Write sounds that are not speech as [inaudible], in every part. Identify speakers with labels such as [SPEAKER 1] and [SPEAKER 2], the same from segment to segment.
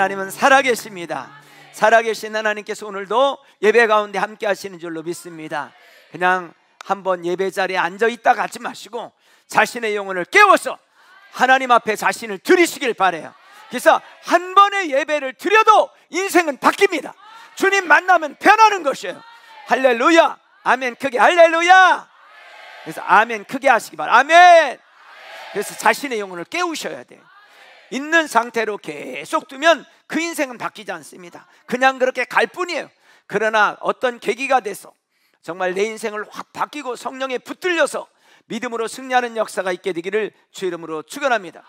[SPEAKER 1] 하나님은 살아계십니다. 살아계신 하나님께서 오늘도 예배 가운데 함께 하시는 줄로 믿습니다. 그냥 한번 예배 자리에 앉아 있다 가지 마시고 자신의 영혼을 깨워서 하나님 앞에 자신을 들이시길 바래요. 그래서 한 번의 예배를 드려도 인생은 바뀝니다. 주님 만나면 변하는 것이에요. 할렐루야. 아멘 크게 할렐루야. 그래서 아멘 크게 하시기 바랍니다. 아멘. 그래서 자신의 영혼을 깨우셔야 돼요. 있는 상태로 계속 두면 그 인생은 바뀌지 않습니다. 그냥 그렇게 갈 뿐이에요. 그러나 어떤 계기가 돼서 정말 내 인생을 확 바뀌고 성령에 붙들려서 믿음으로 승리하는 역사가 있게 되기를 주 이름으로 축원합니다.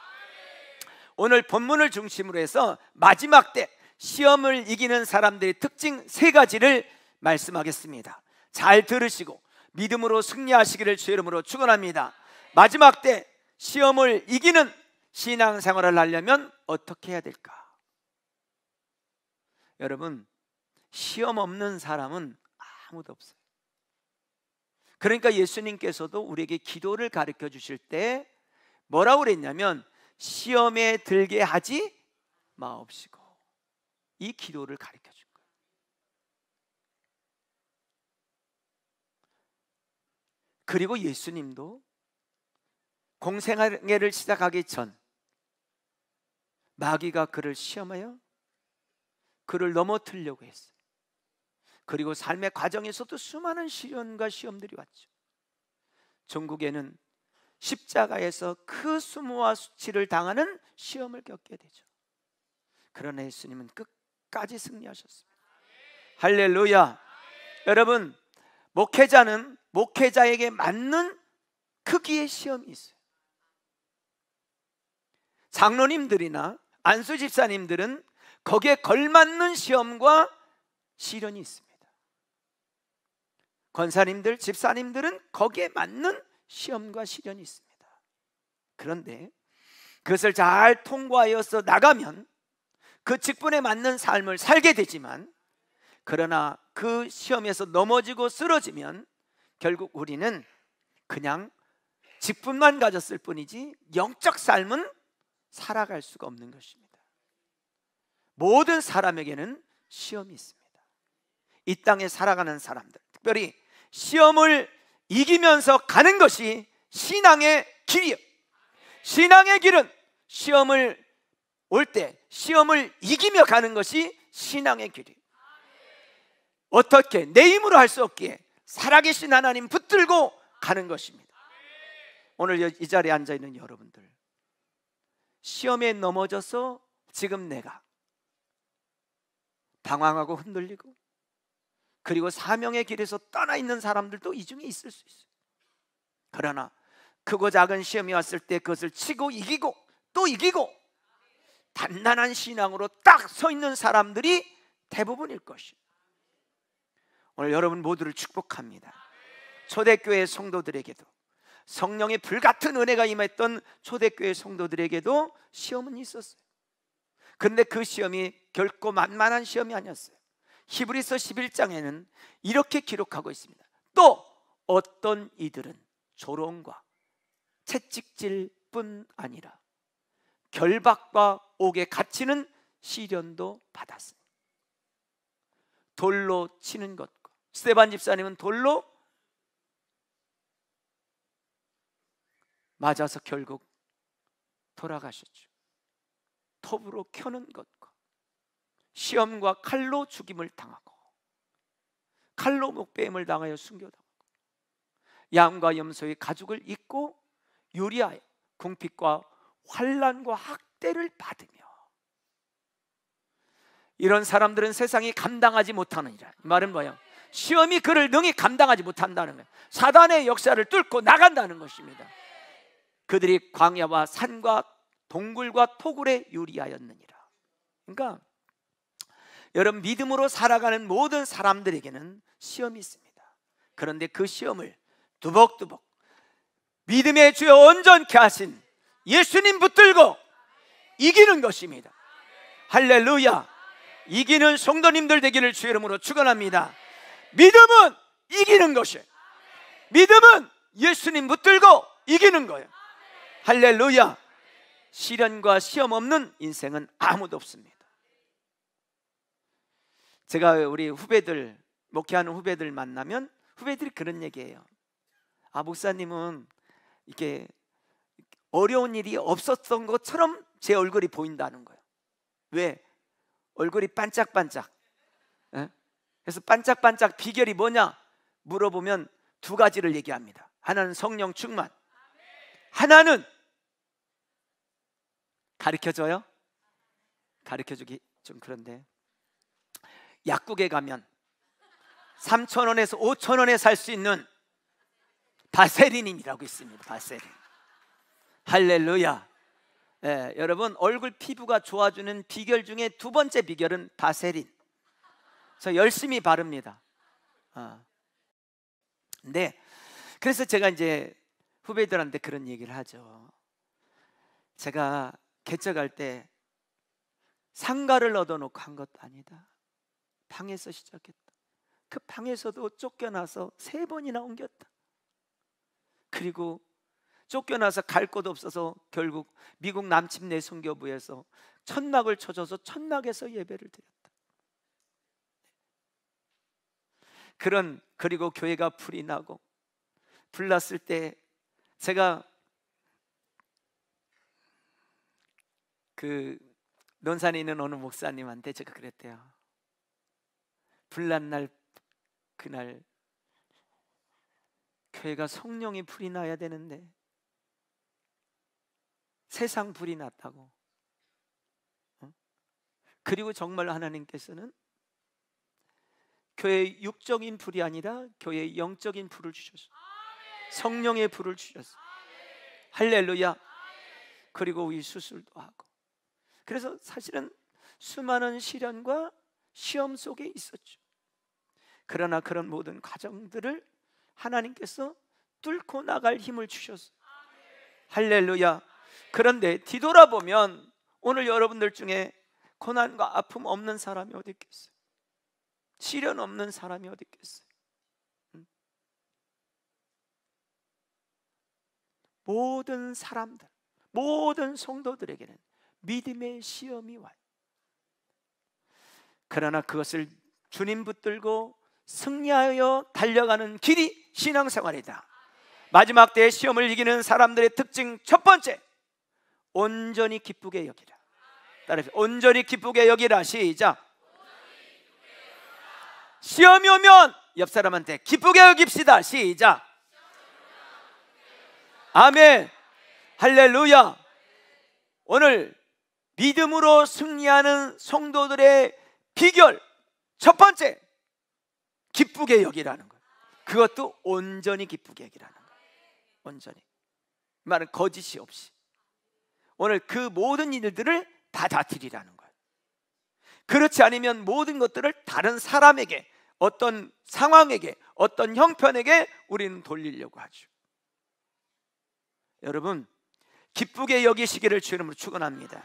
[SPEAKER 1] 오늘 본문을 중심으로 해서 마지막 때 시험을 이기는 사람들의 특징 세 가지를 말씀하겠습니다. 잘 들으시고 믿음으로 승리하시기를 주 이름으로 축원합니다. 마지막 때 시험을 이기는 신앙생활을 하려면 어떻게 해야 될까? 여러분 시험 없는 사람은 아무도 없어요. 그러니까 예수님께서도 우리에게 기도를 가르쳐 주실 때 뭐라고 그랬냐면 시험에 들게 하지 마옵시고 이 기도를 가르쳐 준 거예요. 그리고 예수님도 공생애를 시작하기 전 마귀가 그를 시험하여 그를 넘어뜨려고 했어요. 그리고 삶의 과정에서도 수많은 시련과 시험들이 왔죠. 전국에는 십자가에서 그 수모와 수치를 당하는 시험을 겪게 되죠. 그러나 예수님은 끝까지 승리하셨습니다. 할렐루야. 여러분, 목회자는 목회자에게 맞는 크기의 시험이 있어요. 장로님들이나 안수 집사님들은 거기에 걸맞는 시험과 시련이 있습니다. 권사님들, 집사님들은 거기에 맞는 시험과 시련이 있습니다. 그런데 그것을 잘 통과하여서 나가면 그 직분에 맞는 삶을 살게 되지만 그러나 그 시험에서 넘어지고 쓰러지면 결국 우리는 그냥 직분만 가졌을 뿐이지 영적 삶은 살아갈 수가 없는 것입니다. 모든 사람에게는 시험이 있습니다. 이 땅에 살아가는 사람들, 특별히 시험을 이기면서 가는 것이 신앙의 길이요. 신앙의 길은 시험을 올 때 시험을 이기며 가는 것이 신앙의 길이요 어떻게 내 힘으로 할 수 없기에 살아계신 하나님 붙들고 가는 것입니다. 오늘 이 자리에 앉아 있는 여러분들 시험에 넘어져서 지금 내가 당황하고 흔들리고 그리고 사명의 길에서 떠나 있는 사람들도 이 중에 있을 수 있어요. 그러나 크고 작은 시험이 왔을 때 그것을 치고 이기고 또 이기고 단단한 신앙으로 딱 서 있는 사람들이 대부분일 것이에요. 오늘 여러분 모두를 축복합니다. 초대교회 성도들에게도 성령의 불같은 은혜가 임했던 초대교회 성도들에게도 시험은 있었어요. 그런데 그 시험이 결코 만만한 시험이 아니었어요. 히브리서 11장에는 이렇게 기록하고 있습니다. 또 어떤 이들은 조롱과 채찍질뿐 아니라 결박과 옥에 갇히는 시련도 받았어요. 돌로 치는 것과 스테반 집사님은 돌로 맞아서 결국 돌아가셨죠. 톱으로 켜는 것과 시험과 칼로 죽임을 당하고 칼로 목뱀을 당하여 숨겨당하고 양과 염소의 가죽을 입고 요리하여 궁핍과 환란과 학대를 받으며 이런 사람들은 세상이 감당하지 못하느니라 이 말은 뭐예요? 시험이 그를 능히 감당하지 못한다는 거예요 사단의 역사를 뚫고 나간다는 것입니다 그들이 광야와 산과 동굴과 토굴에 유리하였느니라. 그러니까 여러분 믿음으로 살아가는 모든 사람들에게는 시험이 있습니다. 그런데 그 시험을 두벅두벅 믿음의 주여 온전케 하신 예수님 붙들고 이기는 것입니다. 할렐루야. 이기는 성도님들 되기를 주 이름으로 축원합니다. 믿음은 이기는 것이에요. 믿음은 예수님 붙들고 이기는 거예요. 할렐루야. 시련과 시험 없는 인생은 아무도 없습니다. 제가 우리 후배들 목회하는 후배들 만나면 후배들이 그런 얘기예요. 아 목사님은 이게 어려운 일이 없었던 것처럼 제 얼굴이 보인다는 거예요. 왜? 얼굴이 반짝반짝. 에? 예? 그래서 반짝반짝 비결이 뭐냐 물어보면 두 가지를 얘기합니다. 하나는 성령 충만, 하나는 가르쳐줘요? 가르쳐주기 좀 그런데 약국에 가면 3천 원에서 5천 원에 살 수 있는 바세린이라고 있습니다. 바세린. 할렐루야. 예, 여러분 얼굴 피부가 좋아지는 비결 중에 두 번째 비결은 바세린. 저 열심히 바릅니다. 아. 네. 그래서 제가 이제 후배들한테 그런 얘기를 하죠. 제가 개척할 때 상가를 얻어놓고 한 것도 아니다. 방에서 시작했다. 그 방에서도 쫓겨나서 세 번이나 옮겼다. 그리고 쫓겨나서 갈 곳 없어서 결국 미국 남침 내선교부에서 천막을 쳐줘서 천막에서 예배를 드렸다. 그런 그리고 교회가 불이 나고 불났을 때 제가 그 논산에 있는 어느 목사님한테 제가 그랬대요. 불난 날 그날 교회가 성령의 불이 나야 되는데 세상 불이 났다고. 어? 그리고 정말 하나님께서는 교회의 육적인 불이 아니라 교회의 영적인 불을 주셨어요. 성령의 불을 주셨어. 할렐루야. 그리고 이 수술도 하고. 그래서 사실은 수많은 시련과 시험 속에 있었죠. 그러나 그런 모든 과정들을 하나님께서 뚫고 나갈 힘을 주셨어요. 할렐루야. 그런데 뒤돌아보면 오늘 여러분들 중에 고난과 아픔 없는 사람이 어디 있겠어요? 시련 없는 사람이 어디 있겠어요? 모든 사람들, 모든 성도들에게는 믿음의 시험이 와요. 그러나 그것을 주님 붙들고 승리하여 달려가는 길이 신앙생활이다. 마지막 때의 시험을 이기는 사람들의 특징 첫 번째, 온전히 기쁘게 여기라. 따라서 온전히 기쁘게 여기라. 시작. 시험이 오면 옆 사람한테 기쁘게 여깁시다. 시작. 아멘. 할렐루야. 오늘 믿음으로 승리하는 성도들의 비결 첫 번째 기쁘게 여기라는 거 그것도 온전히 기쁘게 여기라는 거 온전히. 말은 거짓이 없이. 오늘 그 모든 일들을 받아들이라는 거 그렇지 않으면 모든 것들을 다른 사람에게 어떤 상황에게 어떤 형편에게 우리는 돌리려고 하죠. 여러분 기쁘게 여기시기를 주 이름으로 축원합니다.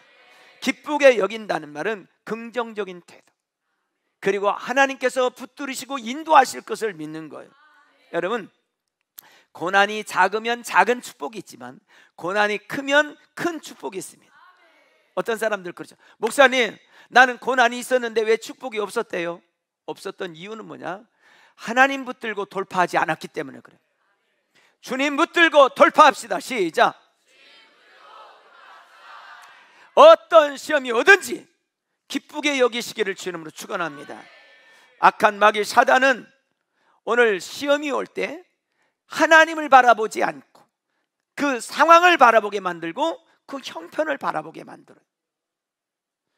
[SPEAKER 1] 기쁘게 여긴다는 말은 긍정적인 태도. 그리고 하나님께서 붙들으시고 인도하실 것을 믿는 거예요. 여러분 고난이 작으면 작은 축복이 있지만 고난이 크면 큰 축복이 있습니다. 어떤 사람들 그렇죠. 목사님, 나는 고난이 있었는데 왜 축복이 없었대요? 없었던 이유는 뭐냐? 하나님 붙들고 돌파하지 않았기 때문에 그래요. 주님 붙들고 돌파합시다. 시작. 어떤 시험이 오든지 기쁘게 여기시기를 주님으로 축원합니다. 악한 마귀 사단은 오늘 시험이 올 때 하나님을 바라보지 않고 그 상황을 바라보게 만들고 그 형편을 바라보게 만들어요.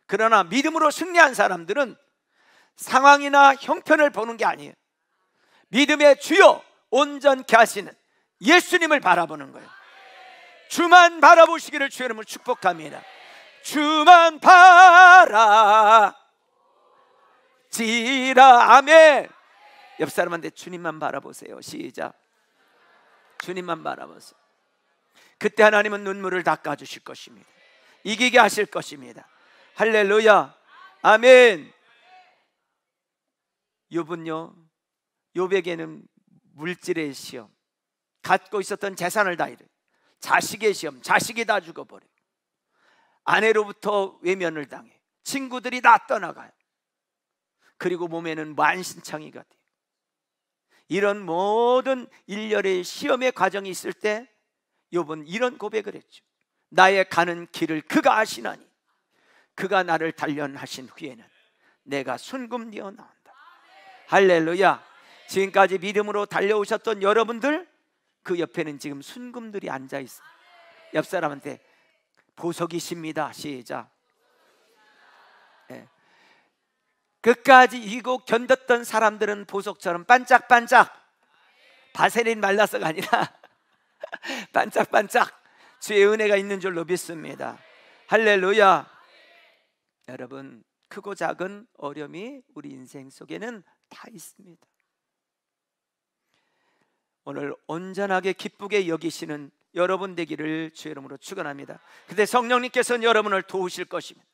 [SPEAKER 1] 그러나 믿음으로 승리한 사람들은 상황이나 형편을 보는 게 아니에요. 믿음의 주요 온전케 하시는 예수님을 바라보는 거예요. 주만 바라보시기를 주의 이름으로 축복합니다. 주만 바라지라 아멘. 옆 사람한테 주님만 바라보세요. 시작. 주님만 바라보세요. 그때 하나님은 눈물을 닦아 주실 것입니다. 이기게 하실 것입니다. 할렐루야. 아멘. 요은요 욥에게는 물질의 시험, 갖고 있었던 재산을 다 잃어요. 자식의 시험, 자식이 다 죽어버려요. 아내로부터 외면을 당해. 친구들이 다 떠나가요. 그리고 몸에는 만신창이가 돼요. 이런 모든 일렬의 시험의 과정이 있을 때 욥은 이런 고백을 했죠. 나의 가는 길을 그가 아시나니 그가 나를 단련하신 후에는 내가 순금되어 나온다. 할렐루야. 지금까지 믿음으로 달려오셨던 여러분들 그 옆에는 지금 순금들이 앉아 있어. 옆 사람한테 보석이십니다. 시작. 예. 끝까지 이고 견뎠던 사람들은 보석처럼 반짝반짝 바세린 말라서가 아니라 [laughs] 반짝반짝 주의 은혜가 있는 줄로 믿습니다. 할렐루야. 여러분 크고 작은 어려움이 우리 인생 속에는 다 있습니다. 오늘 온전하게 기쁘게 여기시는 여러분 되기를 주의 이름으로 축원합니다. 근데 성령님께서는 여러분을 도우실 것입니다.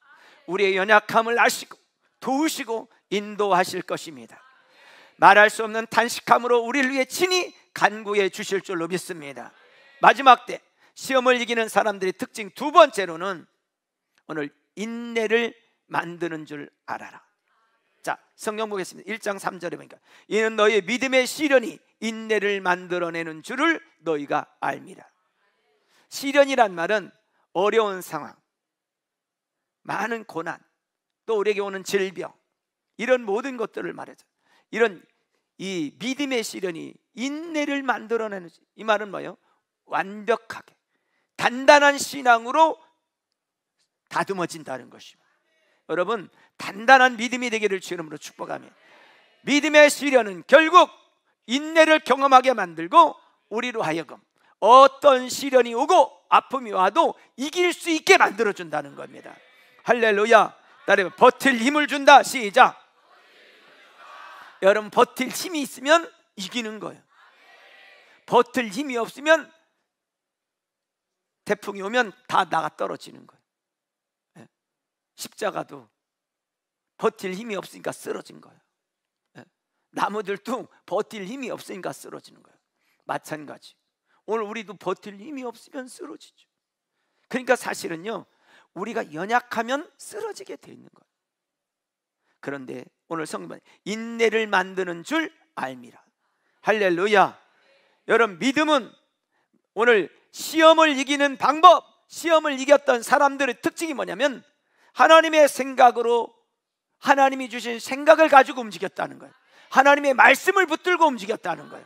[SPEAKER 1] 우리의 연약함을 아시고 도우시고 인도하실 것입니다. 말할 수 없는 단식함으로 우리를 위해 친히 간구해 주실 줄로 믿습니다. 마지막 때 시험을 이기는 사람들의 특징 두 번째로는 오늘 인내를 만드는 줄 알아라. 자, 성경 보겠습니다. 1장 3절에 보니까 이는 너희의 믿음의 시련이 인내를 만들어내는 줄을 너희가 알미라. 시련이란 말은 어려운 상황, 많은 고난, 또 우리에게 오는 질병 이런 모든 것들을 말하죠. 이런 이 믿음의 시련이 인내를 만들어내는 이 말은 뭐예요? 완벽하게 단단한 신앙으로 다듬어진다는 것입니다. 여러분 단단한 믿음이 되기를 주이으로 축복하며 믿음의 시련은 결국 인내를 경험하게 만들고 우리로 하여금 어떤 시련이 오고 아픔이 와도 이길 수 있게 만들어 준다는 겁니다. 할렐루야. 따르면 버틸 힘을 준다. 시작. 여러분 버틸 힘이 있으면 이기는 거예요. 버틸 힘이 없으면 태풍이 오면 다 나가 떨어지는 거예요. 십자가도 버틸 힘이 없으니까 쓰러진 거예요. 예? 나무들도 버틸 힘이 없으니까 쓰러지는 거예요. 마찬가지. 오늘 우리도 버틸 힘이 없으면 쓰러지죠. 그러니까 사실은요, 우리가 연약하면 쓰러지게 돼 있는 거예요. 그런데 오늘 성경은 인내를 만드는 줄 알미라. 할렐루야. 여러분 믿음은 오늘 시험을 이기는 방법, 시험을 이겼던 사람들의 특징이 뭐냐면 하나님의 생각으로 하나님이 주신 생각을 가지고 움직였다는 거예요. 하나님의 말씀을 붙들고 움직였다는 거예요.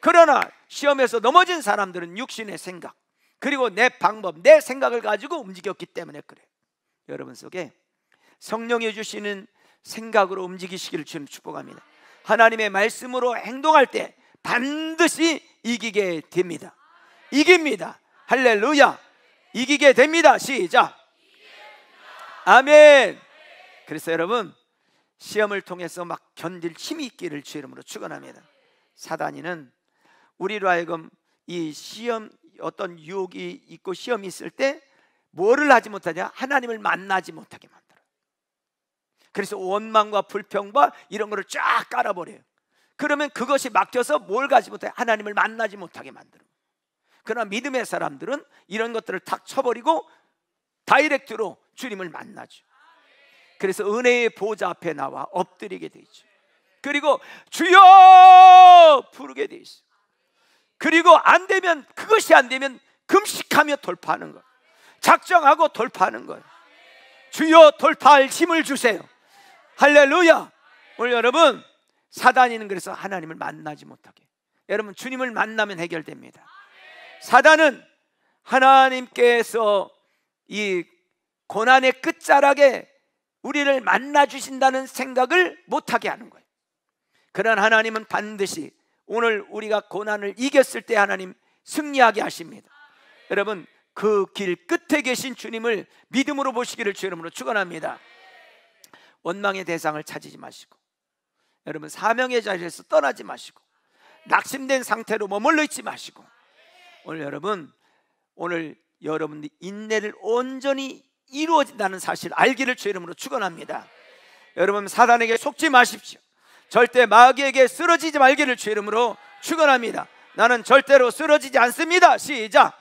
[SPEAKER 1] 그러나 시험에서 넘어진 사람들은 육신의 생각, 그리고 내 방법, 내 생각을 가지고 움직였기 때문에 그래. 여러분 속에 성령이 주시는 생각으로 움직이시기를 주님 축복합니다. 하나님의 말씀으로 행동할 때 반드시 이기게 됩니다. 이깁니다. 할렐루야. 이기게 됩니다. 시작. 아멘. 그래서 여러분 시험을 통해서 막 견딜 힘이 있기를 주 이름으로 축원합니다. 사단이는 우리로 하여금 이 시험 어떤 유혹이 있고 시험이 있을 때 뭐를 하지 못하냐? 하나님을 만나지 못하게 만들어 그래서 원망과 불평과 이런 거를 쫙 깔아버려요. 그러면 그것이 막혀서 뭘 가지 못해? 하나님을 만나지 못하게 만들어 그러나 믿음의 사람들은 이런 것들을 탁 쳐버리고 다이렉트로 주님을 만나죠. 그래서 은혜의 보좌 앞에 나와 엎드리게 되죠. 그리고 주여 부르게 돼있 그리고 안 되면 그것이 안 되면 금식하며 돌파하는 거 작정하고 돌파하는 거 주여 돌파할 힘을 주세요. 할렐루야. 오늘 여러분 사단이는 그래서 하나님을 만나지 못하게. 여러분 주님을 만나면 해결됩니다. 사단은 하나님께서 이 고난의 끝자락에 우리를 만나 주신다는 생각을 못하게 하는 거예요. 그런 하나님은 반드시 오늘 우리가 고난을 이겼을 때 하나님 승리하게 하십니다. 여러분 그 길 끝에 계신 주님을 믿음으로 보시기를 주 이름으로 축원합니다. 원망의 대상을 찾지 마시고 여러분 사명의 자리에서 떠나지 마시고 낙심된 상태로 머물러 있지 마시고 오늘 여러분 오늘 여러분 인내를 온전히 이루어진다는 사실 알기를 주 이름으로 축원합니다. 여러분 사단에게 속지 마십시오. 절대 마귀에게 쓰러지지 말기를 주 이름으로 축원합니다. 나는 절대로 쓰러지지 않습니다. 시작.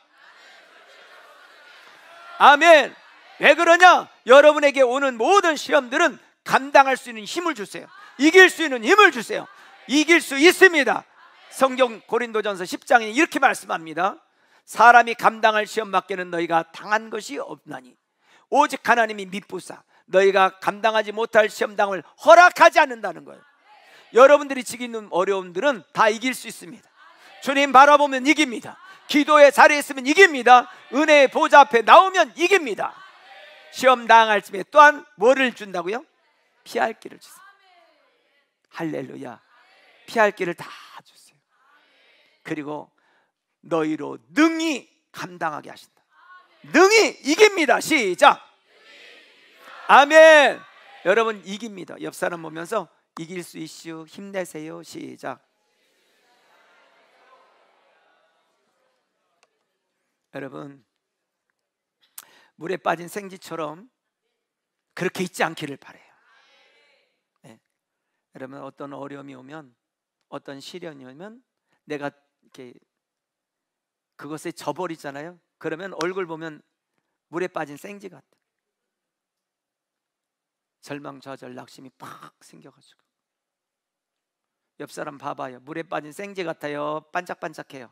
[SPEAKER 1] 아멘. 왜 그러냐? 여러분에게 오는 모든 시험들은 감당할 수 있는 힘을 주세요. 이길 수 있는 힘을 주세요. 이길 수 있습니다. 성경 고린도전서 10장에 이렇게 말씀합니다. 사람이 감당할 시험 밖에는 너희가 당한 것이 없나니. 오직 하나님이 믿부사 너희가 감당하지 못할 시험당을 허락하지 않는다는 거예요. 여러분들이 지기는 어려움들은 다 이길 수 있습니다. 주님 바라보면 이깁니다. 기도의 자리에 있으면 이깁니다. 은혜의 보좌 앞에 나오면 이깁니다. 시험 당할 쯤에 또한 뭐를 준다고요? 피할 길을 주세요. 할렐루야. 피할 길을 다 주세요. 그리고 너희로 능히 감당하게 하신다. 능히 이깁니다. 시작. 아멘. 여러분 이깁니다. 옆 사람 보면서 이길 수 있슈 힘내세요. 시작. 여러분 물에 빠진 생쥐처럼 그렇게 있지 않기를 바래요. 네. 여러분 어떤 어려움이 오면 어떤 시련이 오면 내가 이렇게 그것에 져버리잖아요. 그러면 얼굴 보면 물에 빠진 생지 같아. 절망, 좌절, 낙심이 팍 생겨가지고. 옆 사람 봐봐요. 물에 빠진 생지 같아요. 반짝반짝해요.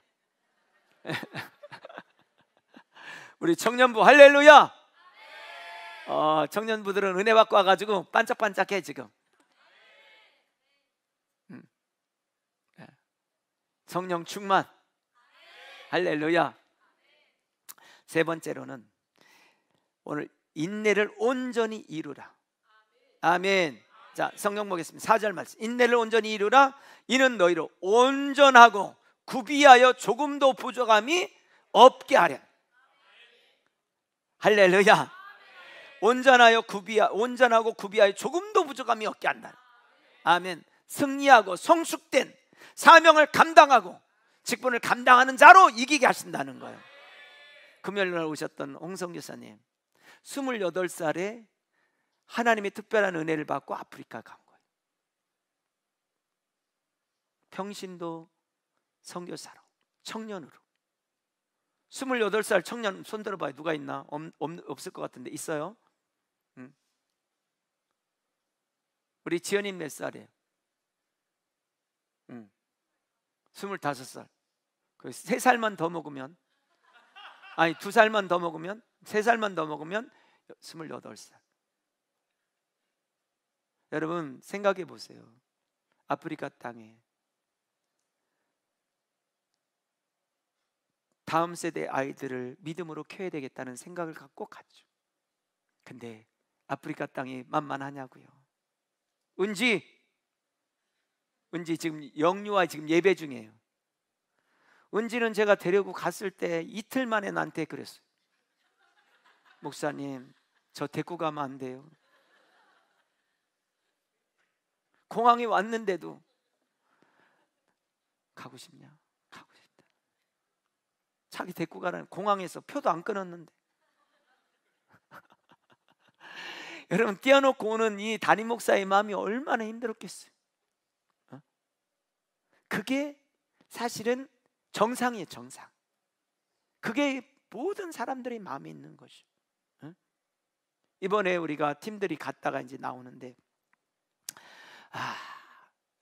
[SPEAKER 1] [laughs] 우리 청년부 할렐루야. 어, 청년부들은 은혜 받고 와가지고 반짝반짝해 지금. 음. 예. 성령 충만. 할렐루야. 세 번째로는 오늘 인내를 온전히 이루라. 아멘. 자, 성경 보겠습니다. 4절 말씀. 인내를 온전히 이루라. 이는 너희로 온전하고 구비하여 조금도 부족함이 없게 하랴. 할렐루야. 온전하여 구비하 온전하고 구비하여 조금도 부족함이 없게 한다. 아멘. 승리하고 성숙된 사명을 감당하고 직분을 감당하는 자로 이기게 하신다는 거예요. 금요일 날 오셨던 홍성 교사님 28살에 하나님의 특별한 은혜를 받고 아프리카 간 거예요. 평신도 성교사로 청년으로 28살 청년 손 들어봐요. 누가 있나? 없, 없을 것 같은데 있어요? 응? 우리 지연님 몇 살이에요? 응. 25살. 3살만 그 더 먹으면 아니 두 살만 더 먹으면 세 살만 더 먹으면 28살. 여러분 생각해 보세요. 아프리카 땅에 다음 세대 아이들을 믿음으로 키워야 되겠다는 생각을 갖고 갔죠. 근데 아프리카 땅이 만만하냐고요. 은지 은지 지금 영유아 지금 예배 중이에요. 은지는 제가 데리고 갔을 때 이틀 만에 나한테 그랬어요. 목사님, 저 데리고 가면 안 돼요. 공항에 왔는데도 가고 싶냐? 가고 싶다. 자기 데리고 가라는 공항에서 표도 안 끊었는데. [laughs] 여러분 뛰어놓고 오는 이 담임 목사의 마음이 얼마나 힘들었겠어요. 어? 그게 사실은 정상이에요, 정상. 그게 모든 사람들의 마음에 있는 것이죠. 이번에 우리가 팀들이 갔다가 이제 나오는데 아,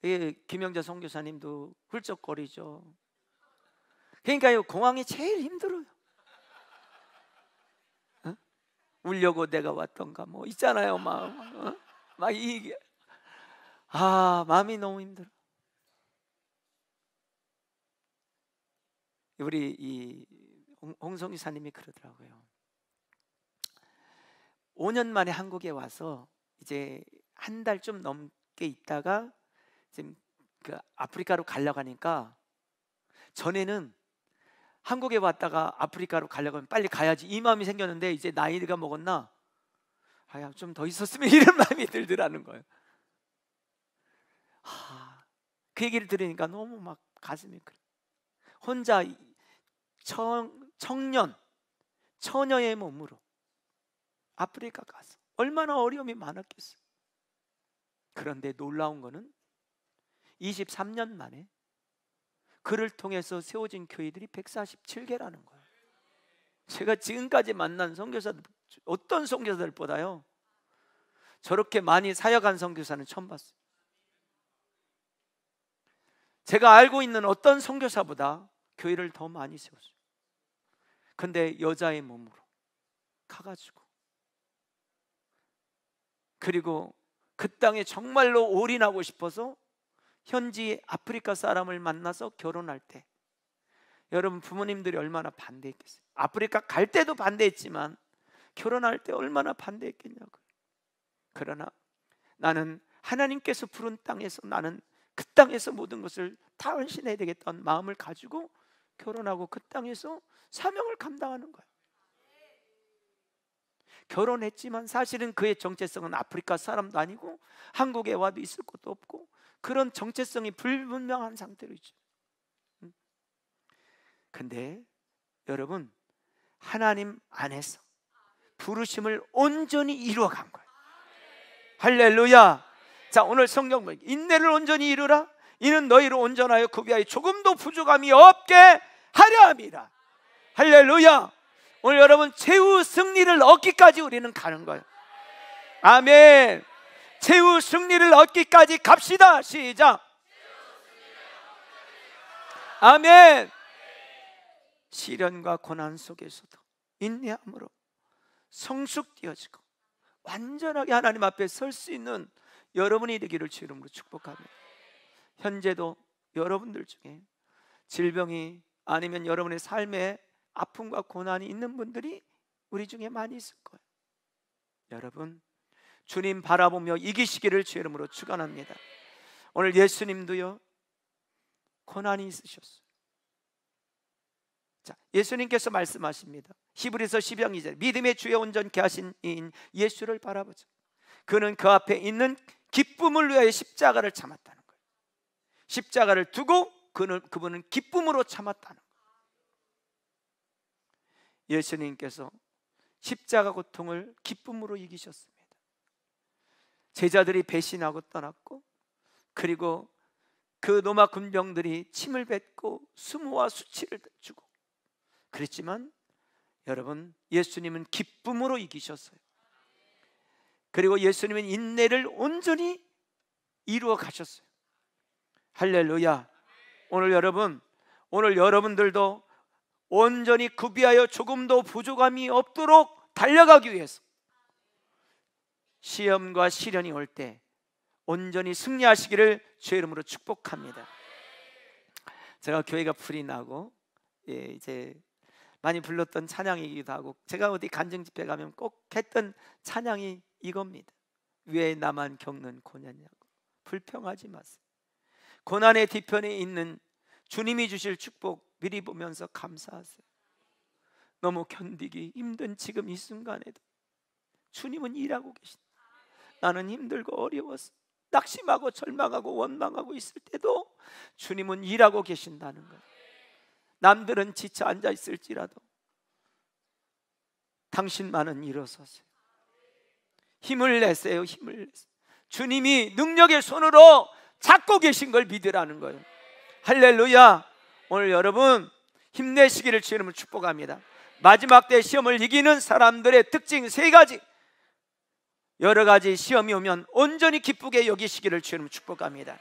[SPEAKER 1] 예, 김영자 선교사님도 훌쩍거리죠. 그러니까요 공항이 제일 힘들어요. 어? 울려고 내가 왔던가 뭐 있잖아요 막, 어? 막 이게 아 마음이 너무 힘들어. 우리 이 홍성유사님이 그러더라고요. 5년 만에 한국에 와서 이제 한 달 좀 넘게 있다가 지금 그 아프리카로 가려고 하니까 전에는 한국에 왔다가 아프리카로 가려고 하면 빨리 가야지 이 마음이 생겼는데 이제 나이가 먹었나 아야 좀더 있었으면 [laughs] 이런 마음이 들더라는 거예요. 하, 그 얘기를 들으니까 너무 막 가슴이 그래. 혼자 청, 청년, 처녀의 몸으로 아프리카 가서 얼마나 어려움이 많았겠어요. 그런데 놀라운 것은 23년 만에 그를 통해서 세워진 교회들이 147개라는 거예요. 제가 지금까지 만난 선교사들 어떤 선교사들보다요. 저렇게 많이 사역한 선교사는 처음 봤어요. 제가 알고 있는 어떤 선교사보다 교회를 더 많이 세웠어요. 근데 여자의 몸으로 가가지고 그리고 그 땅에 정말로 올인하고 싶어서 현지 아프리카 사람을 만나서 결혼할 때 여러분 부모님들이 얼마나 반대했겠어요. 아프리카 갈 때도 반대했지만 결혼할 때 얼마나 반대했겠냐고. 요 그러나 나는 하나님께서 부른 땅에서 나는 그 땅에서 모든 것을 다 헌신해야 되겠다는 마음을 가지고 결혼하고 그 땅에서 사명을 감당하는 거야. 결혼했지만 사실은 그의 정체성은 아프리카 사람도 아니고 한국에 와도 있을 것도 없고 그런 정체성이 불분명한 상태로 있죠. 근데 여러분 하나님 안에서 부르심을 온전히 이루어간 거예요. 할렐루야. 자 오늘 성경 인내를 온전히 이루라. 이는 너희를 온전하여 구비하여 조금도 부족함이 없게 하려 합니다. 할렐루야. 오늘 여러분 최후 승리를 얻기까지 우리는 가는 거예요. 아멘. 최후 승리를 얻기까지 갑시다. 시작. 아멘. 시련과 고난 속에서도 인내함으로 성숙되어지고 완전하게 하나님 앞에 설 수 있는 여러분이 되기를 주름으로 축복합니다. 현재도 여러분들 중에 질병이 아니면 여러분의 삶에 아픔과 고난이 있는 분들이 우리 중에 많이 있을 거예요. 여러분 주님 바라보며 이기시기를 주 이름으로 축원합니다. 오늘 예수님도요 고난이 있으셨어요. 자, 예수님께서 말씀하십니다. 히브리서 10장 2절 믿음의 주여 온전케 하신 이인 예수를 바라보자. 그는 그 앞에 있는 기쁨을 위하여 십자가를 참았다. 십자가를 두고 그는, 그분은 기쁨으로 참았다는 거예 예수님께서 십자가 고통을 기쁨으로 이기셨습니다. 제자들이 배신하고 떠났고 그리고 그 노마 군병들이 침을 뱉고 수모와 수치를 주고 그랬지만 여러분 예수님은 기쁨으로 이기셨어요. 그리고 예수님은 인내를 온전히 이루어 가셨어요. 할렐루야. 오늘 여러분, 오늘 여러분들도 온전히 구비하여 조금도 부족함이 없도록 달려가기 위해서 시험과 시련이 올 때 온전히 승리하시기를 주의 이름으로 축복합니다. 제가 교회가 불이 나고 예, 이제 많이 불렀던 찬양이기도 하고 제가 어디 간증 집회 가면 꼭 했던 찬양이 이겁니다. 왜 나만 겪는 고난이냐고 불평하지 마세요. 고난의 뒤편에 있는 주님이 주실 축복 미리 보면서 감사하세요. 너무 견디기 힘든 지금 이 순간에도 주님은 일하고 계신다. 나는 힘들고 어려웠어. 낙심하고 절망하고 원망하고 있을 때도 주님은 일하고 계신다는 거예요. 남들은 지쳐 앉아 있을지라도 당신만은 일어서세요. 힘을 내세요. 힘을 내세요. 주님이 능력의 손으로 잡고 계신 걸 믿으라는 거예요. 할렐루야. 오늘 여러분 힘내시기를 주이을 축복합니다. 마지막 때 시험을 이기는 사람들의 특징 세 가지. 여러 가지 시험이 오면 온전히 기쁘게 여기시기를 주이을 축복합니다.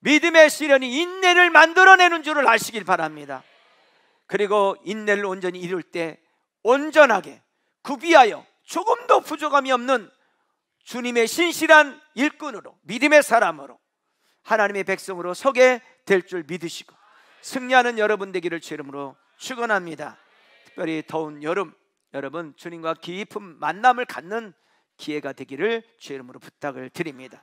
[SPEAKER 1] 믿음의 시련이 인내를 만들어내는 줄을 아시길 바랍니다. 그리고 인내를 온전히 이룰 때 온전하게 구비하여 조금도 부족함이 없는 주님의 신실한 일꾼으로 믿음의 사람으로 하나님의 백성으로 서게 될 줄 믿으시고 승리하는 여러분 되기를 주 이름으로 축원합니다. 특별히 더운 여름 여러분 주님과 깊은 만남을 갖는 기회가 되기를 주 이름으로 부탁을 드립니다.